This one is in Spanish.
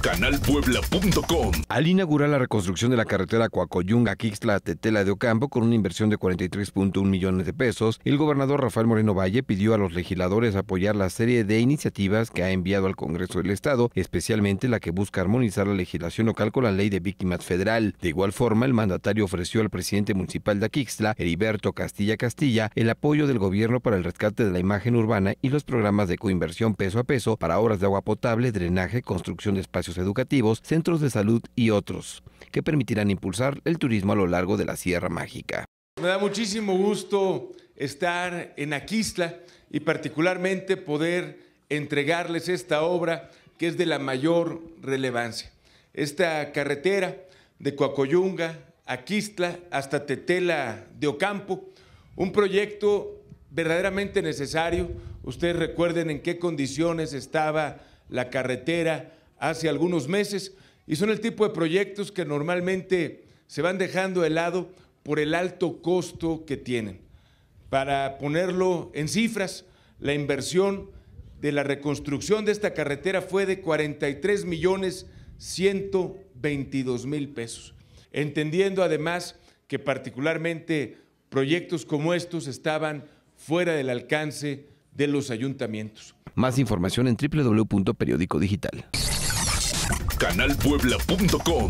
canalpuebla.com. Al inaugurar la reconstrucción de la carretera coacoyunga Quixla tetela de Ocampo con una inversión de 43.1 millones de pesos, el gobernador Rafael Moreno Valle pidió a los legisladores apoyar la serie de iniciativas que ha enviado al Congreso del Estado, especialmente la que busca armonizar la legislación local con la ley de víctimas federal. De igual forma, el mandatario ofreció al presidente municipal de Quixla, Heriberto Castilla Castilla, el apoyo del gobierno para el rescate de la imagen urbana y los programas de coinversión peso a peso para obras de agua potable, drenaje, construcción de espacios educativos, centros de salud y otros, que permitirán impulsar el turismo a lo largo de la Sierra Mágica. Me da muchísimo gusto estar en Aquisla y particularmente poder entregarles esta obra que es de la mayor relevancia. Esta carretera de Coacoyunga, Aquistla hasta Tetela de Ocampo, un proyecto verdaderamente necesario. Ustedes recuerden en qué condiciones estaba la carretera hace algunos meses y son el tipo de proyectos que normalmente se van dejando de lado por el alto costo que tienen. Para ponerlo en cifras, la inversión de la reconstrucción de esta carretera fue de 43 millones 122 mil pesos, entendiendo además que particularmente proyectos como estos estaban fuera del alcance de los ayuntamientos. Más información en www.periódico digital canalpuebla.com